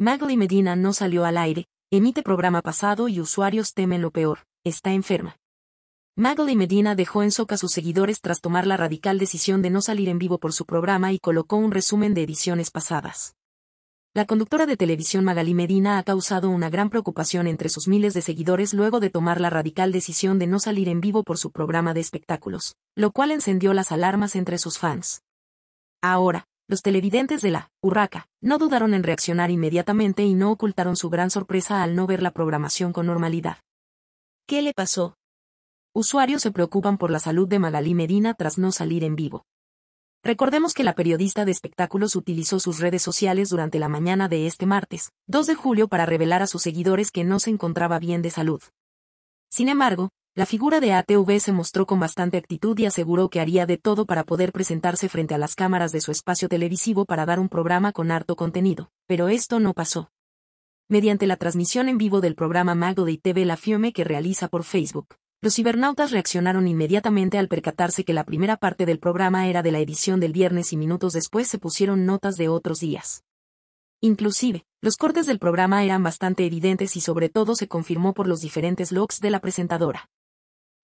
Magali Medina no salió al aire, emite programa pasado y usuarios temen lo peor, está enferma. Magali Medina dejó en soca a sus seguidores tras tomar la radical decisión de no salir en vivo por su programa y colocó un resumen de ediciones pasadas. La conductora de televisión Magali Medina ha causado una gran preocupación entre sus miles de seguidores luego de tomar la radical decisión de no salir en vivo por su programa de espectáculos, lo cual encendió las alarmas entre sus fans. Ahora, los televidentes de la Urraca no dudaron en reaccionar inmediatamente y no ocultaron su gran sorpresa al no ver la programación con normalidad. ¿Qué le pasó? Usuarios se preocupan por la salud de Magalí Medina tras no salir en vivo. Recordemos que la periodista de espectáculos utilizó sus redes sociales durante la mañana de este martes, 2 de julio, para revelar a sus seguidores que no se encontraba bien de salud. Sin embargo, la figura de ATV se mostró con bastante actitud y aseguró que haría de todo para poder presentarse frente a las cámaras de su espacio televisivo para dar un programa con harto contenido, pero esto no pasó. Mediante la transmisión en vivo del programa Mago de ITV La Fiume que realiza por Facebook, los cibernautas reaccionaron inmediatamente al percatarse que la primera parte del programa era de la edición del viernes y minutos después se pusieron notas de otros días. Inclusive, los cortes del programa eran bastante evidentes y sobre todo se confirmó por los diferentes logs de la presentadora.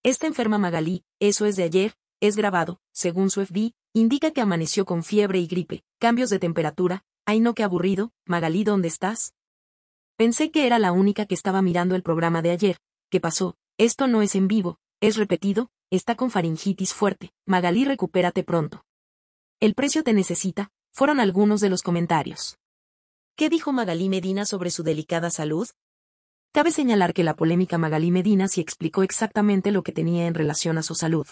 Esta enferma Magalí, eso es de ayer, es grabado, según su FD, indica que amaneció con fiebre y gripe, cambios de temperatura, ay no qué aburrido, Magalí ¿dónde estás? Pensé que era la única que estaba mirando el programa de ayer, ¿qué pasó? Esto no es en vivo, es repetido, está con faringitis fuerte, Magalí recupérate pronto. El precio te necesita, fueron algunos de los comentarios. ¿Qué dijo Magalí Medina sobre su delicada salud? Cabe señalar que la polémica Magalí Medina sí explicó exactamente lo que tenía en relación a su salud.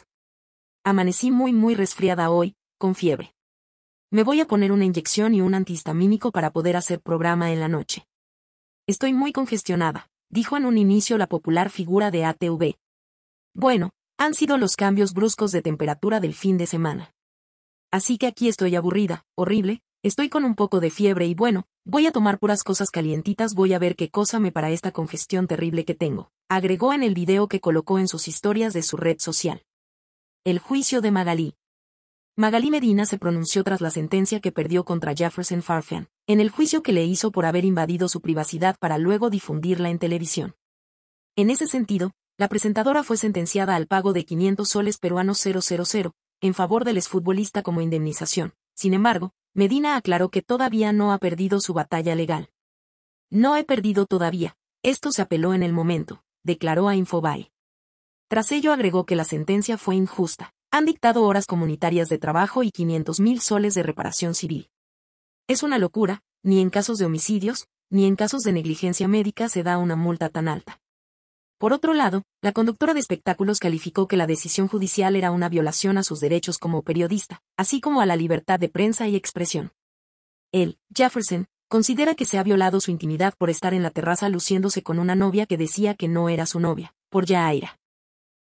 Amanecí muy muy resfriada hoy, con fiebre. Me voy a poner una inyección y un antihistamínico para poder hacer programa en la noche. Estoy muy congestionada, dijo en un inicio la popular figura de ATV. Bueno, han sido los cambios bruscos de temperatura del fin de semana. Así que aquí estoy aburrida, horrible, Estoy con un poco de fiebre y bueno, voy a tomar puras cosas calientitas, voy a ver qué cosa me para esta congestión terrible que tengo, agregó en el video que colocó en sus historias de su red social. El juicio de Magalí. Magalí Medina se pronunció tras la sentencia que perdió contra Jefferson Farfan, en el juicio que le hizo por haber invadido su privacidad para luego difundirla en televisión. En ese sentido, la presentadora fue sentenciada al pago de 500 soles peruanos 000, en favor del exfutbolista como indemnización. Sin embargo, Medina aclaró que todavía no ha perdido su batalla legal. No he perdido todavía. Esto se apeló en el momento, declaró a Infobae. Tras ello agregó que la sentencia fue injusta. Han dictado horas comunitarias de trabajo y 500 mil soles de reparación civil. Es una locura, ni en casos de homicidios, ni en casos de negligencia médica se da una multa tan alta. Por otro lado, la conductora de espectáculos calificó que la decisión judicial era una violación a sus derechos como periodista, así como a la libertad de prensa y expresión. Él, Jefferson, considera que se ha violado su intimidad por estar en la terraza luciéndose con una novia que decía que no era su novia, por ya Yaira.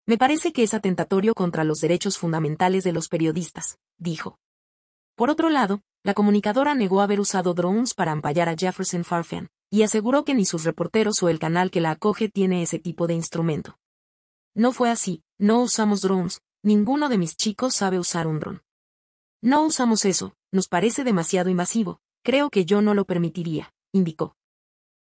Me parece que es atentatorio contra los derechos fundamentales de los periodistas, dijo. Por otro lado, la comunicadora negó haber usado drones para ampallar a Jefferson Farfan, y aseguró que ni sus reporteros o el canal que la acoge tiene ese tipo de instrumento. No fue así, no usamos drones, ninguno de mis chicos sabe usar un dron. No usamos eso, nos parece demasiado invasivo, creo que yo no lo permitiría, indicó.